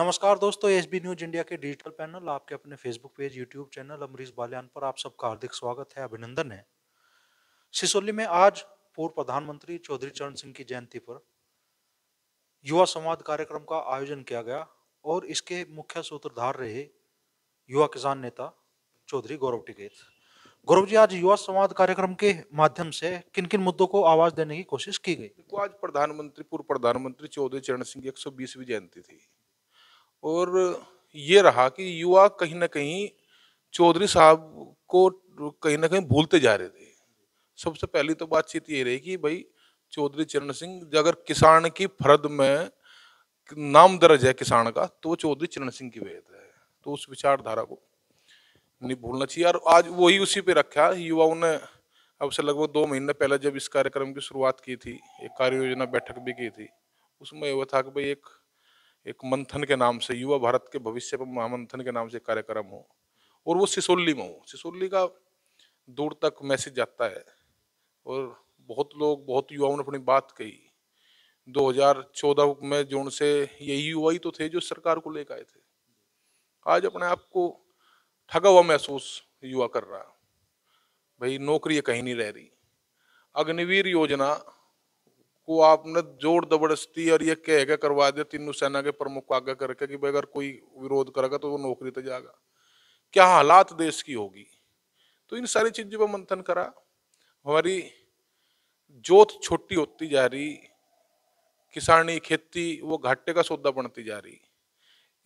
नमस्कार दोस्तों S B news India के डिजिटल पैनल आपके अपने Facebook page YouTube channel Amrish Baliyan पर आप सबका हार्दिक स्वागत है अभिनंदन है सिसोली में आज पूर्व प्रधानमंत्री चौधरी चरण सिंह की जयंती पर युवा संवाद कार्यक्रम का आयोजन किया गया और इसके मुख्य सूत्रधार रहे युवा किसान नेता चौधरी गौरव टिकेत गौरव जी आज युवा संवाद कार्यक्रम के माध्यम से किन किन मुद्दों को आवाज देने की कोशिश की गई आज प्रधानमंत्री पूर्व प्रधानमंत्री चौधरी चरण सिंह की एक जयंती थी और ये रहा कि युवा कहीं ना कहीं चौधरी साहब को कहीं ना कहीं भूलते जा रहे थे सबसे पहली तो बातचीत ये रही कि भाई चौधरी चरण सिंह अगर किसान की फर्द में नाम दर्ज है किसान का तो वो चौधरी चरण सिंह की वेद है तो उस विचारधारा को नहीं भूलना चाहिए और आज वही उसी पे रखा युवाओं ने अब से लगभग दो महीने पहले जब इस कार्यक्रम की शुरुआत की थी एक कार्य योजना बैठक भी की थी उसमें यह था कि भाई एक एक मंथन के नाम से युवा भारत के भविष्य पर महामंथन के नाम से कार्यक्रम हो और वो सिसोली में हो सिसोली का दूर तक मैसेज जाता है और बहुत लोग बहुत युवाओं ने अपनी बात कही 2014 में जोन से यही युवा ही तो थे जो सरकार को लेकर आए थे आज अपने आप को ठगा हुआ महसूस युवा कर रहा भाई नौकरी कहीं नहीं रह रही अग्निवीर योजना को आपने जोर जबरदस्ती और ये कह के करवा दिया तीनों सेना के प्रमुख को आगे करके कि भाई अगर कोई विरोध करेगा तो वो नौकरी तो जाएगा क्या हालात देश की होगी तो इन सारी चीजों पर मंथन करा हमारी जोत छोटी होती जा रही किसानी खेती वो घाटे का सौदा बनती जा रही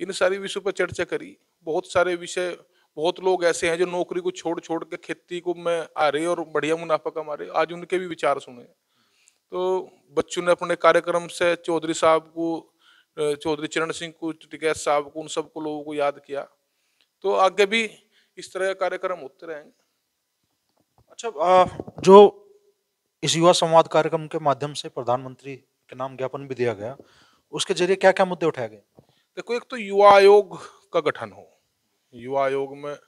इन सारी विषयों पर चर्चा करी बहुत सारे विषय बहुत लोग ऐसे हैं जो नौकरी को छोड़ छोड़ के खेती को में आ रहे और बढ़िया मुनाफा कमा रहे आज उनके भी विचार सुने तो बच्चों ने अपने कार्यक्रम से चौधरी साहब को चौधरी चरण सिंह को टिकैत साहब को उन सबको लोगों को याद किया तो आगे भी इस तरह का कार्यक्रम होते रहेंगे अच्छा जो इस युवा संवाद कार्यक्रम के माध्यम से प्रधानमंत्री के नाम ज्ञापन भी दिया गया उसके जरिए क्या क्या मुद्दे उठाए गए देखो एक तो युवा आयोग का गठन हो युवा आयोग में आ,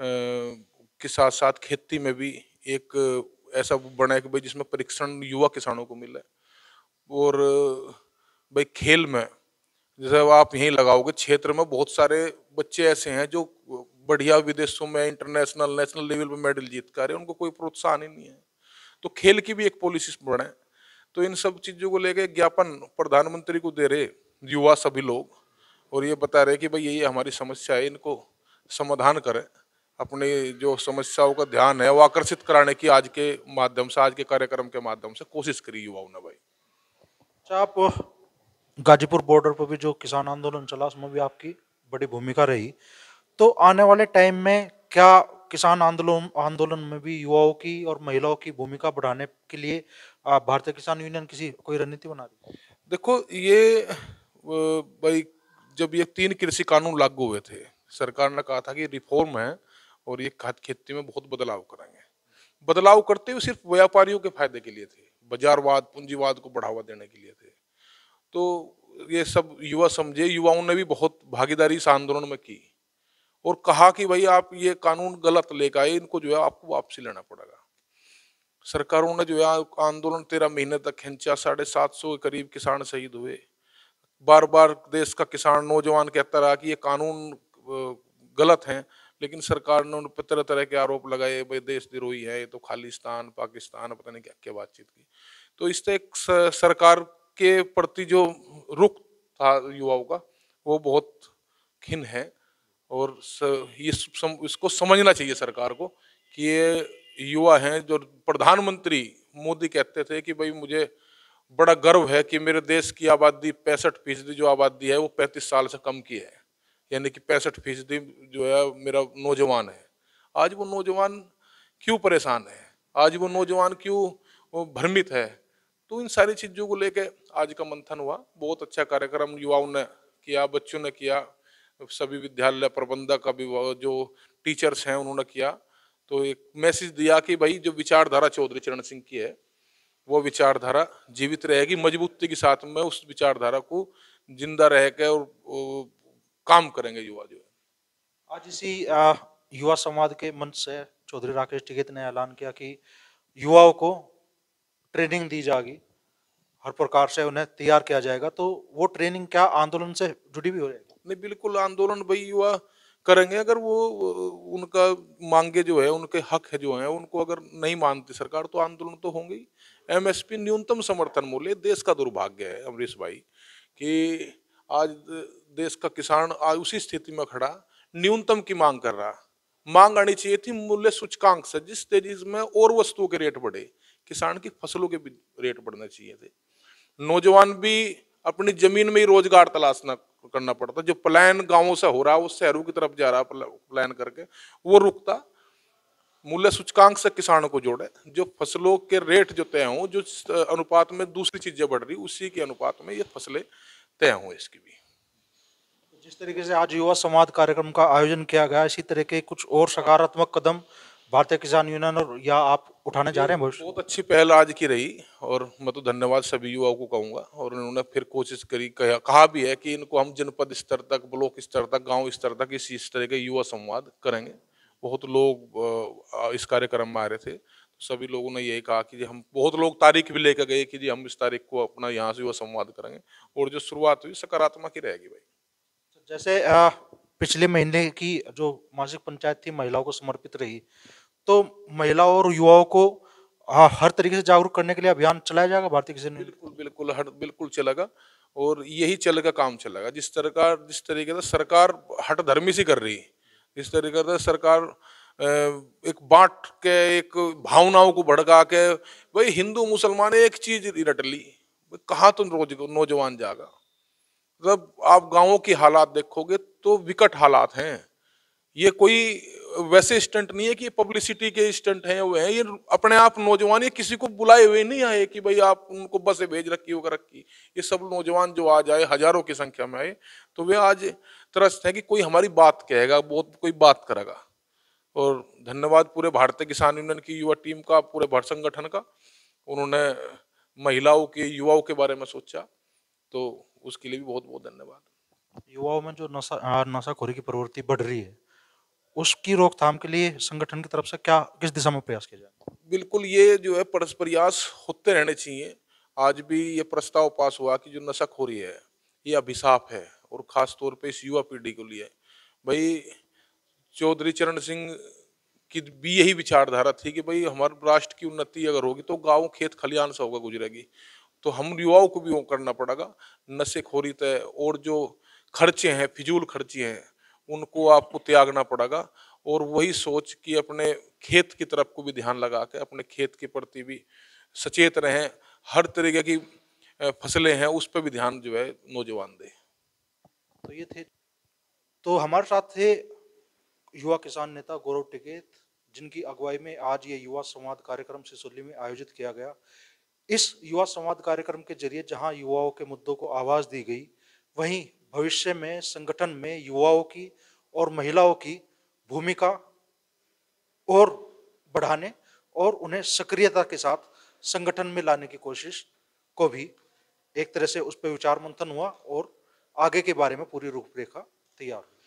के साथ साथ खेती में भी एक ऐसा बना है कि भाई जिसमें परीक्षण युवा किसानों को मिले और भाई खेल में जैसे आप यहीं लगाओगे क्षेत्र में बहुत सारे बच्चे ऐसे हैं जो बढ़िया विदेशों में इंटरनेशनल नेशनल लेवल पर मेडल जीत कर रहे हैं उनको कोई प्रोत्साहन ही नहीं है तो खेल की भी एक पॉलिसी बढ़े तो इन सब चीज़ों को लेकर ज्ञापन प्रधानमंत्री को दे रहे युवा सभी लोग और ये बता रहे कि भाई ये हमारी समस्या है इनको समाधान करें अपनी जो समस्याओं का ध्यान है वो आकर्षित कराने की आज के माध्यम से आज के कार्यक्रम के माध्यम से कोशिश करी युवाओं ने भाई अच्छा आप गाजीपुर बॉर्डर पर भी जो किसान आंदोलन चला उसमें भी आपकी बड़ी भूमिका रही तो आने वाले टाइम में क्या किसान आंदोलन आंदोलन में भी युवाओं की और महिलाओं की भूमिका बढ़ाने के लिए भारतीय किसान यूनियन किसी कोई रणनीति बना रही देखो ये भाई जब ये तीन कृषि कानून लागू हुए थे सरकार ने कहा था कि रिफॉर्म है और ये खाद खेती में बहुत बदलाव करेंगे बदलाव करते हुए सिर्फ व्यापारियों के फायदे के लिए थे बाजारवाद पूंजीवाद को बढ़ावा देने के लिए थे तो ये सब युवा समझे युवाओं ने भी बहुत भागीदारी इस आंदोलन में की और कहा कि भाई आप ये कानून गलत लेकर आए इनको जो है आपको वापसी लेना पड़ेगा सरकारों ने जो है आंदोलन तेरह महीने तक खींचा साढ़े सात सौ के करीब किसान शहीद हुए बार बार देश का किसान नौजवान कहता रहा कि ये कानून गलत हैं लेकिन सरकार ने उन पर तरह तरह के आरोप लगाए भाई देश द्रोही है ये तो खालिस्तान पाकिस्तान पता नहीं क्या क्या बातचीत की तो इससे एक सरकार के प्रति जो रुख था युवाओं का वो बहुत खिन है और ये सम, इसको समझना चाहिए सरकार को कि ये युवा हैं जो प्रधानमंत्री मोदी कहते थे कि भाई मुझे बड़ा गर्व है कि मेरे देश की आबादी पैंसठ फीसदी जो आबादी है वो पैंतीस साल से कम की है यानी कि पैंसठ फीसदी जो है मेरा नौजवान है आज वो नौजवान क्यों परेशान है आज वो नौजवान क्यों भ्रमित है तो इन सारी चीज़ों को लेके आज का मंथन हुआ बहुत अच्छा कार्यक्रम युवाओं ने किया बच्चों ने किया सभी विद्यालय प्रबंधक अभी जो टीचर्स हैं उन्होंने किया तो एक मैसेज दिया कि भाई जो विचारधारा चौधरी चरण सिंह की है वो विचारधारा जीवित रहेगी मजबूती के साथ में उस विचारधारा को जिंदा रह के और काम करेंगे युवा जो है आज इसी युवा संवाद के मंच से चौधरी राकेश टिकेत ने ऐलान किया कि युवाओं को ट्रेनिंग दी जाएगी हर प्रकार से उन्हें तैयार किया जाएगा तो वो ट्रेनिंग क्या आंदोलन से जुड़ी भी हो जाएगी नहीं बिल्कुल आंदोलन भाई युवा करेंगे अगर वो उनका मांगे जो है उनके हक है जो है उनको अगर नहीं मानती सरकार तो आंदोलन तो होंगे ही एमएसपी न्यूनतम समर्थन मूल्य देश का दुर्भाग्य है अमरीश भाई कि आज देश का किसान आज उसी स्थिति में खड़ा न्यूनतम की मांग कर रहा मांग आनी चाहिए थी मूल्य सूचकांक से जिस तेजी में और वस्तुओं के रेट बढ़े किसान की फसलों के भी रेट बढ़ने चाहिए थे नौजवान भी अपनी जमीन में ही रोजगार तलाशना करना पड़ता जो प्लान गांवों से हो रहा वो शहरों की तरफ जा रहा प्लान करके वो रुकता मूल्य सूचकांक से किसानों को जोड़े जो फसलों के रेट जो तय हों जो अनुपात में दूसरी चीजें बढ़ रही उसी के अनुपात में ये फसलें तय हों इसकी भी तो जिस तरीके से आज युवा संवाद कार्यक्रम का आयोजन किया गया इसी तरह के कुछ और सकारात्मक कदम भारतीय किसान यूनियन और या आप उठाने जा रहे हैं बहुत अच्छी पहल आज की रही और मैं तो धन्यवाद सभी युवाओं को कहूंगा और उन्होंने फिर कोशिश करी कहा, कहा भी है कि इनको हम जनपद स्तर तक ब्लॉक स्तर तक गांव स्तर तक इसी इस तरह के युवा संवाद करेंगे बहुत लोग इस कार्यक्रम में आ रहे थे सभी लोगों ने यही कहा कि जी हम बहुत लोग तारीख भी लेकर गए कि जी हम इस तारीख को अपना यहाँ से वो संवाद करेंगे और जो शुरुआत हुई सकारात्मक ही रहेगी भाई तो जैसे आ, पिछले महीने की जो मासिक पंचायत थी महिलाओं को समर्पित रही तो महिलाओं और युवाओं को आ, हर तरीके से जागरूक करने के लिए अभियान चलाया जाएगा भारतीय किसान बिल्कुल बिल्कुल हर बिल्कुल चलेगा और यही चल का काम चलेगा जिस तरह का जिस तरीके से सरकार हट धर्मी सी कर रही है जिस तरीके से सरकार एक बांट के एक भावनाओं को भड़का के भाई हिंदू मुसलमान एक चीज रट ली कहा तुम रोज नौजवान जागा जब मतलब आप गांवों की हालात देखोगे तो विकट हालात हैं ये कोई वैसे स्टंट नहीं है कि पब्लिसिटी के स्टंट हैं वो हैं ये अपने आप नौजवान ये किसी को बुलाए हुए नहीं आए कि भाई आप उनको बसें भेज रखी होकर रखी ये सब नौजवान जो आज आए हजारों की संख्या में आए तो वे आज त्रस्त है कि कोई हमारी बात कहेगा बहुत कोई बात करेगा और धन्यवाद पूरे भारतीय किसान यूनियन की युवा टीम का पूरे भारत संगठन का उन्होंने महिलाओं के युवाओं के बारे में सोचा तो उसके लिए भी बहुत बहुत धन्यवाद युवाओं में जो नशा नशाखोरी की प्रवृत्ति बढ़ रही है उसकी रोकथाम के लिए संगठन की तरफ से क्या किस दिशा में प्रयास किया जाए बिल्कुल ये जो है परस प्रयास होते रहने चाहिए आज भी ये प्रस्ताव पास हुआ कि जो नशाखोरी है ये अभिशाप है और ख़ास तौर पे इस युवा पीढ़ी के लिए भाई चौधरी चरण सिंह की भी यही विचारधारा थी कि भाई हमारे राष्ट्र की उन्नति अगर होगी तो गांव खेत खलिहान से होगा गुजरेगी तो हम युवाओं को भी वो करना पड़ेगा नशेखोरी तय तो और जो खर्चे हैं फिजूल खर्चे हैं उनको आपको त्यागना पड़ेगा और वही सोच कि अपने खेत की तरफ को भी ध्यान लगा के अपने खेत के प्रति भी सचेत रहें हर तरीके की फसलें हैं उस पर भी ध्यान जो है नौजवान दें तो ये थे तो हमारे साथ थे युवा किसान नेता गौरव टिकेत जिनकी अगुवाई में आज ये युवा संवाद कार्यक्रम सिसोली में आयोजित किया गया इस युवा संवाद कार्यक्रम के जरिए जहां युवाओं के मुद्दों को आवाज दी गई वहीं भविष्य में संगठन में युवाओं की और महिलाओं की भूमिका और बढ़ाने और उन्हें सक्रियता के साथ संगठन में लाने की कोशिश को भी एक तरह से उस पर विचार मंथन हुआ और आगे के बारे में पूरी रूपरेखा तैयार हुई